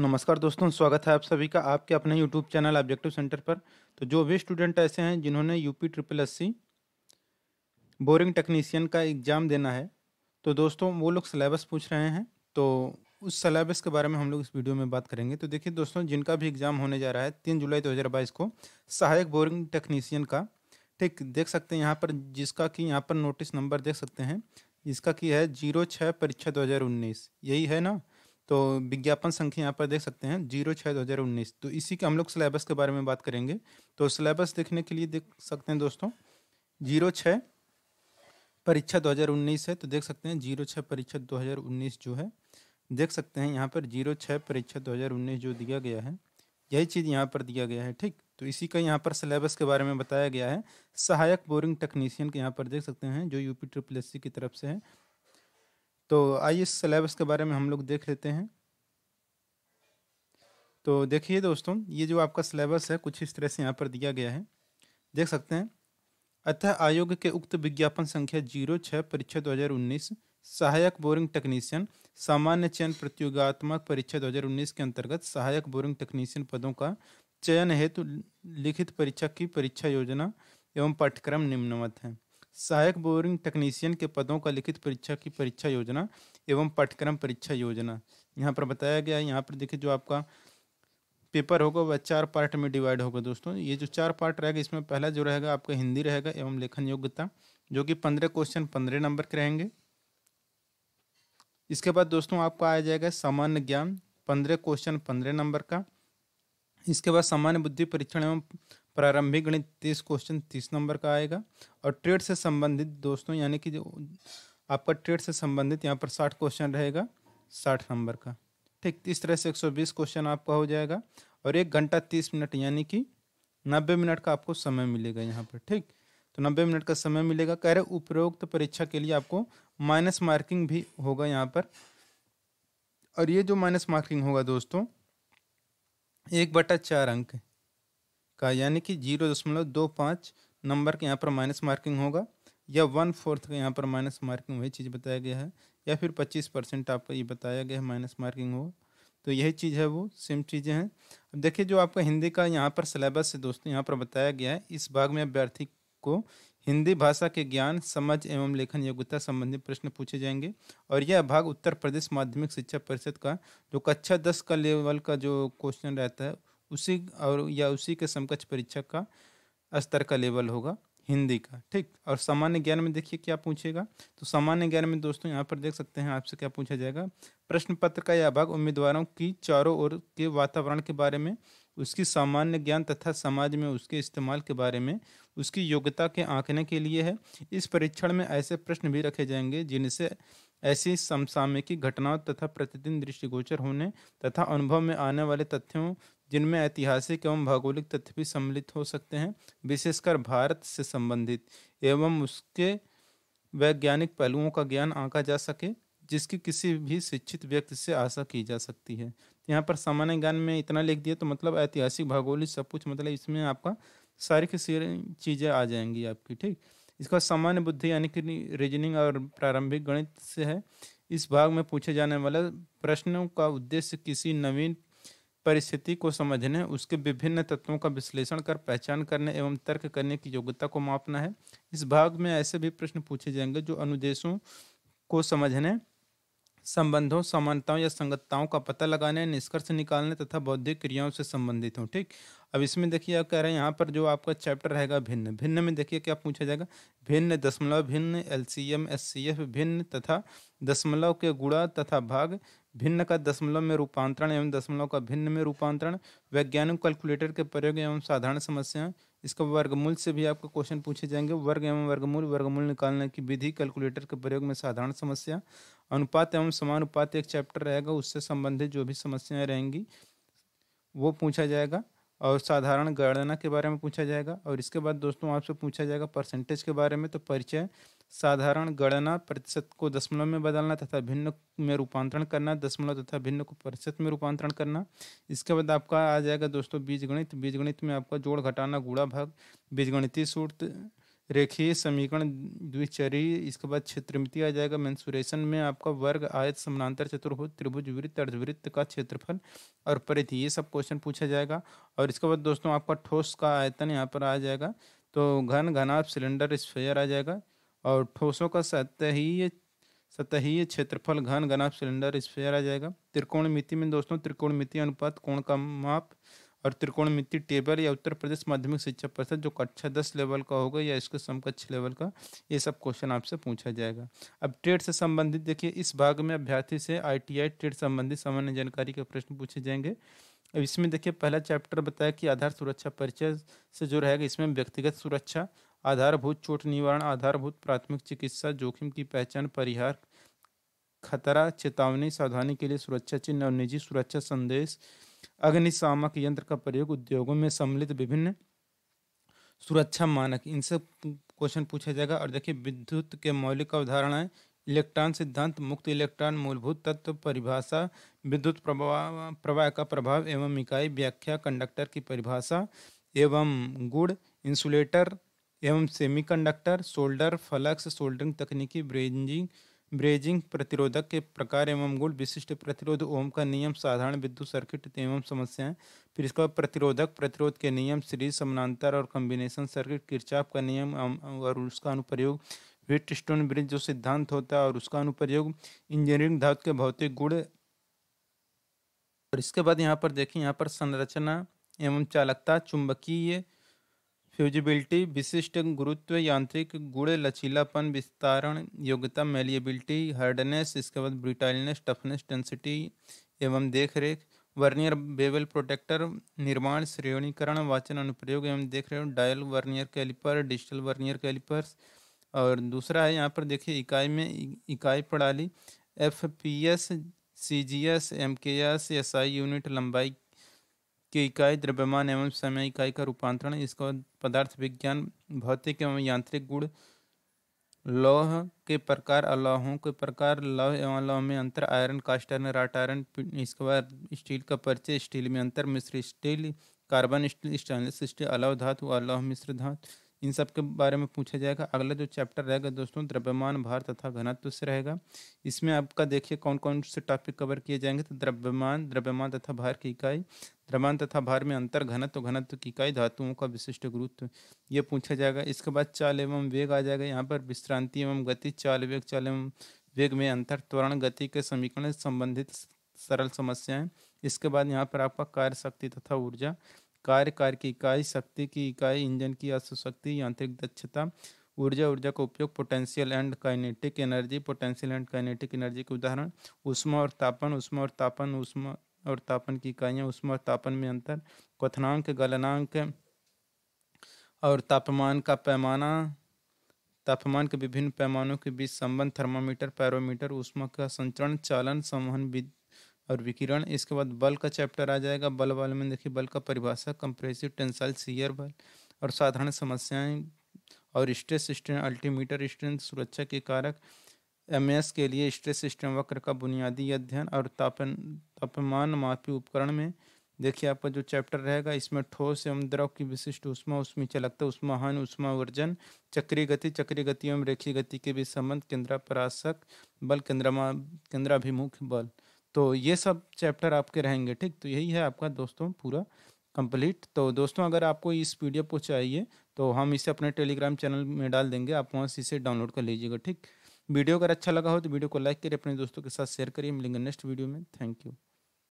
नमस्कार दोस्तों स्वागत है आप सभी का आपके अपने यूट्यूब चैनल ऑब्जेक्टिव सेंटर पर तो जो भी स्टूडेंट ऐसे हैं जिन्होंने UP triple S C boring technician का एग्ज़ाम देना है तो दोस्तों वो लोग सलेबस पूछ रहे हैं तो उस सलेबस के बारे में हम लोग इस वीडियो में बात करेंगे तो देखिए दोस्तों जिनका भी एग्ज़ाम होने जा रहा है तीन जुलाई दो हज़ार बाईस को सहायक बोरिंग टेक्नीसियन का ठीक देख सकते हैं यहाँ पर जिसका कि यहाँ पर नोटिस नंबर देख सकते हैं जिसका कि है जीरो छः परीक्षा दो हज़ार उन्नीस यही है ना तो विज्ञापन संख्या यहाँ पर देख सकते हैं जीरो छः दो हज़ार उन्नीस तो इसी के हम लोग सिलेबस के बारे में बात करेंगे तो सिलेबस देखने के लिए देख सकते हैं दोस्तों जीरो छः परीक्षा दो हज़ार उन्नीस है तो देख सकते हैं जीरो छः परीक्षा दो हज़ार उन्नीस जो है देख सकते हैं यहाँ पर जीरो छः परीक्षा दो हज़ार उन्नीस जो दिया गया है यही चीज़ यहाँ पर दिया गया है ठीक तो इसी का यहाँ पर सिलेबस के बारे में बताया गया है सहायक बोरिंग टेक्नीशियन के यहाँ पर देख सकते हैं जो यूपी ट्रिपल एस की तरफ से है तो आइए इस सिलेबस के बारे में हम लोग देख लेते हैं तो देखिए दोस्तों ये जो आपका सिलेबस है कुछ इस तरह से यहाँ पर दिया गया है देख सकते हैं अतः आयोग के उक्त विज्ञापन संख्या जीरो छः परीक्षा उन्नीस सहायक बोरिंग टेक्नीशियन सामान्य चयन प्रतियोगात्मक परीक्षा 2019 के अंतर्गत सहायक बोरिंग टेक्नीशियन पदों का चयन हेतु लिखित परीक्षा की परीक्षा योजना एवं पाठ्यक्रम निम्नवत हैं सहायक बोरिंग टेक्नीशियन के पदों का लिखित परीक्षा की परीक्षा योजना एवं पाठ्यक्रम परीक्षा योजना यहाँ पर बताया गया है यहाँ पर देखिए जो आपका पेपर होगा वह चार पार्ट में डिवाइड होगा दोस्तों ये जो चार पार्ट रहेगा इसमें पहला जो रहेगा आपका हिंदी रहेगा एवं लेखन योग्यता जो कि पंद्रह क्वेश्चन पंद्रह नंबर के रहेंगे इसके बाद दोस्तों आपका आ जाएगा सामान्य ज्ञान पंद्रह क्वेश्चन पंद्रह नंबर का इसके बाद सामान्य बुद्धि परीक्षण एवं प्रारंभिक गणित तीस क्वेश्चन तीस नंबर का आएगा और ट्रेड से संबंधित दोस्तों यानी कि जो आपका ट्रेड से संबंधित यहाँ पर साठ क्वेश्चन रहेगा साठ नंबर का ठीक इस तरह से एक सौ बीस क्वेश्चन आपका हो जाएगा और एक घंटा तीस मिनट यानी कि नब्बे मिनट का आपको समय मिलेगा यहाँ पर ठीक तो नब्बे मिनट का समय मिलेगा कह रहे उपरोक्त परीक्षा के लिए आपको माइनस मार्किंग भी होगा यहाँ पर और ये जो माइनस मार्किंग होगा दोस्तों एक बटा चार अंक का यानी कि जीरो दशमलव दो पाँच नंबर के यहाँ पर माइनस मार्किंग होगा या वन फोर्थ का यहाँ पर माइनस मार्किंग वही चीज़ बताया गया है या फिर पच्चीस परसेंट आपका ये बताया गया है माइनस मार्किंग हो तो यही चीज़ है वो सेम चीज़ें हैं अब देखिए जो आपका हिंदी का यहाँ पर सिलेबस है दोस्तों यहाँ पर बताया गया है इस भाग में अभ्यर्थी को हिंदी भाषा के ज्ञान समझ एवं लेखन योग्यता संबंधी प्रश्न पूछे जाएंगे और यह भाग उत्तर प्रदेश माध्यमिक शिक्षा परिषद का जो कक्षा दस का लेवल का जो क्वेश्चन रहता है उसी और या उसी के समकक्ष परीक्षा का स्तर का लेवल होगा हिंदी का ठीक और सामान्य ज्ञान में देखिए क्या पूछेगा तो सामान्य ज्ञान में दोस्तों यहाँ पर देख सकते हैं आपसे क्या पूछा जाएगा प्रश्न पत्र का यह भाग उम्मीदवारों की चारों ओर के वातावरण के बारे में उसकी सामान्य ज्ञान तथा समाज में उसके इस्तेमाल के बारे में उसकी योग्यता के आंकने के लिए है इस परीक्षण में ऐसे प्रश्न भी रखे जाएंगे जिनसे ऐसी समसामयिकी घटनाओं तथा प्रतिदिन दृष्टिगोचर होने तथा अनुभव में आने वाले तथ्यों जिनमें ऐतिहासिक एवं भौगोलिक तथ्य भी सम्मिलित हो सकते हैं विशेषकर भारत से संबंधित एवं उसके वैज्ञानिक पहलुओं का ज्ञान आंका जा सके जिसकी किसी भी शिक्षित व्यक्ति से आशा की जा सकती है यहाँ पर सामान्य ज्ञान में इतना लिख दिया तो मतलब ऐतिहासिक भौगोलिक सब कुछ मतलब इसमें आपका सारी की सारी चीज़ें आ जाएंगी आपकी ठीक इसका सामान्य बुद्धि यानी कि रीजनिंग और प्रारंभिक गणित से है इस भाग में पूछे जाने वाले प्रश्नों का उद्देश्य किसी नवीन परिस्थिति को समझने उसके विभिन्न तत्वों का विश्लेषण कर पहचान करने एवं तर्क करने की योग्यता को मापना है इस भाग में ऐसे भी प्रश्न पूछे जाएंगे जो अनुदेशों को समझने संबंधों समानताओं या संगतताओं का पता लगाने निष्कर्ष निकालने तथा बौद्धिक क्रियाओं से संबंधित हों ठीक अब इसमें देखिए आप कह रहे हैं यहाँ पर जो आपका चैप्टर रहेगा भिन्न भिन्न में देखिए क्या पूछा जाएगा भिन्न दशमलव भिन्न L C M S C F भिन्न तथा दशमलव के गुणा तथा भाग भिन्न का दशमलव में रूपांतरण एवं दशमलव का भिन्न में रूपांतरण वैज्ञानिक कैलकुलेटर के प्रयोग एवं साधारण समस्याएं इसका वर्गमूल से भी आपको क्वेश्चन पूछे जाएंगे वर्ग एवं वर्गमूल वर्गमूल निकालने की विधि कैलकुलेटर के प्रयोग में साधारण समस्या अनुपात एवं समानुपात एक चैप्टर रहेगा उससे संबंधित जो भी समस्याएं रहेंगी वो पूछा जाएगा और साधारण गणना के बारे में पूछा जाएगा और इसके बाद दोस्तों आपसे पूछा जाएगा परसेंटेज के बारे में तो परिचय साधारण गणना प्रतिशत को दशमलव में बदलना तथा भिन्न में रूपांतरण करना दशमलव तथा भिन्न को प्रतिशत में रूपांतरण करना इसके बाद आपका आ जाएगा दोस्तों बीजगणित बीजगणित में आपका जोड़ घटाना गुड़ा भाग बीजगणितीय सूत्र रेखीय समीकरण द्विचरी इसके बाद क्षेत्रमिति आ जाएगा मेंसुरेशन में आपका वर्ग आयत समानांतर चतुर्भुज त्रिभुज वृत्त अर्धवृत्त का क्षेत्रफल और परिधि ये सब क्वेश्चन पूछा जाएगा और इसके बाद दोस्तों आपका ठोस का आयतन यहाँ पर आ जाएगा तो घन घनाभ सिलेंडर स्फेयर आ जाएगा और ठोसों का सतहीय सतहीय क्षेत्रफल घन घना सिलेंडर स्फेयर आ जाएगा त्रिकोण मिति में दोस्तों त्रिकोण मिति अनुपात कोण का माप और त्रिकोण मिति टेबल या उत्तर प्रदेश माध्यमिक शिक्षा परिषद जो कक्षा दस लेवल का होगा या इसके समकक्ष लेवल का ये सब क्वेश्चन आपसे पूछा जाएगा अब ट्रेड से संबंधित देखिए इस भाग में अभ्यर्थी से आईटीआई ट्रेड संबंधित सामान्य जानकारी के प्रश्न पूछे जाएंगे अब इसमें देखिए पहला चैप्टर बताया कि आधार सुरक्षा परिचय से जो रहेगा इसमें व्यक्तिगत सुरक्षा आधारभूत चोट निवारण आधारभूत प्राथमिक चिकित्सा जोखिम की पहचान परिहार खतरा चेतावनी सावधानी के लिए सुरक्षा चिन्ह और निजी सुरक्षा संदेश अग्निशामक यंत्र का प्रयोग उद्योगों में सम्मिलित विभिन्न सुरक्षा मानक इन सब क्वेश्चन पूछा जाएगा और देखिए विद्युत के मौलिक अवधारणाएं इलेक्ट्रॉन सिद्धांत मुक्त इलेक्ट्रॉन मूलभूत तत्व परिभाषा विद्युत प्रभाव प्रवाह का प्रभाव एवं इकाई व्याख्या कंडक्टर की परिभाषा एवं गुड़ इंसुलेटर एवं सेमीकंडक्टर सोल्डर फ्लक्स सोल्डरिंग तकनीकी ब्रेजिंग ब्रेजिंग प्रतिरोधक के प्रकार एवं गुण विशिष्ट प्रतिरोध ओम का नियम साधारण विद्युत सर्किट एवं समस्याएं फिर इसका प्रतिरोधक प्रतिरोध के नियम सीरीज समानांतर और कम्बिनेशन सर्किट किरचाप का नियम और उसका अनुप्रयोग वेट स्टोन ब्रिज जो सिद्धांत होता है और उसका अनुप्रयोग इंजीनियरिंग धातु के भौतिक गुण और इसके बाद यहाँ पर देखें यहाँ पर संरचना एवं चालकता चुंबकीय फ्यूजिबिलिटी विशिष्ट गुरुत्व यांत्रिक गुण लचीलापन विस्तारण योग्यता मेलिएबिलिटी हार्डनेस इसके बाद ब्रिटाइलनेस टफनेस डेंसिटी एवं देखरेख वर्नियर बेवल प्रोटेक्टर निर्माण श्रेणीकरण वाचन अनुप्रयोग एवं देख रहे dial vernier caliper digital vernier calipers और दूसरा है यहाँ पर देखिए इकाई में इकाई प्रणाली F P S C G S M K S S I unit लंबाई कि इकाई द्रव्यमान एवं समय इकाई का रूपांतरण इसको पदार्थ विज्ञान भौतिक एवं यांत्रिक गुण लौह के प्रकार अलौहों के प्रकार लौह एवं लौह में अंतर iron cast iron wrought iron इसके बाद स्टील का परिचय स्टील में अंतर मिश्र steel carbon steel stainless steel अलव धातु अलौह मिश्र धातु इन सब के बारे में पूछा जाएगा अगला जो चैप्टर रहेगा दोस्तों द्रव्यमान भार तथा घनत्व से रहेगा इसमें आपका देखिए कौन कौन से टॉपिक कवर किए जाएंगे तो द्रव्यमान द्रव्यमान तथा भार की इकाई द्रव्यमान तथा भार में अंतर घनत्व घनत्व की इकाई धातुओं का विशिष्ट गुरुत्व ये पूछा जाएगा इसके बाद चाल एवं वेग आ जाएगा यहाँ पर विश्रांति एवं गति चाल वेग चाल एवं वेग में अंतर त्वरण गति के समीकरण संबंधित सरल समस्याएं इसके बाद यहाँ पर आपका कार्य शक्ति तथा ऊर्जा कार्य कार्य की इकाई शक्ति की इकाई इंजन की अशुशक्ति यांत्रिक दक्षता ऊर्जा ऊर्जा का उपयोग potential and kinetic energy potential and kinetic energy के उदाहरण उष्मा और तापन उष्मा और तापन उष्मा और तापन की इकाइयाँ उष्मा और तापन में अंतर क्वथनांक गलनांक और तापमान का पैमाना तापमान के विभिन्न पैमानों के बीच संबंध थर्मामीटर पैरोमीटर उष्मा का संचरण चालन संवहन और विकिरण इसके बाद बल का चैप्टर आ जाएगा बल वाले में देखिए बल का परिभाषा कंप्रेसिव टेंसाइल सीयर बल और साधारण समस्याएं और स्ट्रेस स्ट्रेन अल्टीमीटर स्ट्रेंथ सुरक्षा के कारक एम के लिए स्ट्रेस स्ट्रेन वक्र का बुनियादी अध्ययन और तापन तापमान मापी उपकरण में देखिए आपका जो चैप्टर रहेगा इसमें ठोस एवं द्रव की विशिष्ट उष्मा उसमें चलकता उष्माहन उष्मा वर्जन चक्रीय गति चक्रीय गति एवं रेखीय गति के बीच संबंध केंद्रापराशक बल केंद्रमा केंद्राभिमुख बल तो ये सब चैप्टर आपके रहेंगे ठीक तो यही है आपका दोस्तों पूरा कंप्लीट तो दोस्तों अगर आपको इस पीडीएफ को चाहिए तो हम इसे अपने टेलीग्राम चैनल में डाल देंगे आप वहाँ से इसे डाउनलोड कर लीजिएगा ठीक वीडियो अगर अच्छा लगा हो तो वीडियो को लाइक करिए अपने दोस्तों के साथ शेयर करिए मिलेंगे नेक्स्ट वीडियो में थैंक यू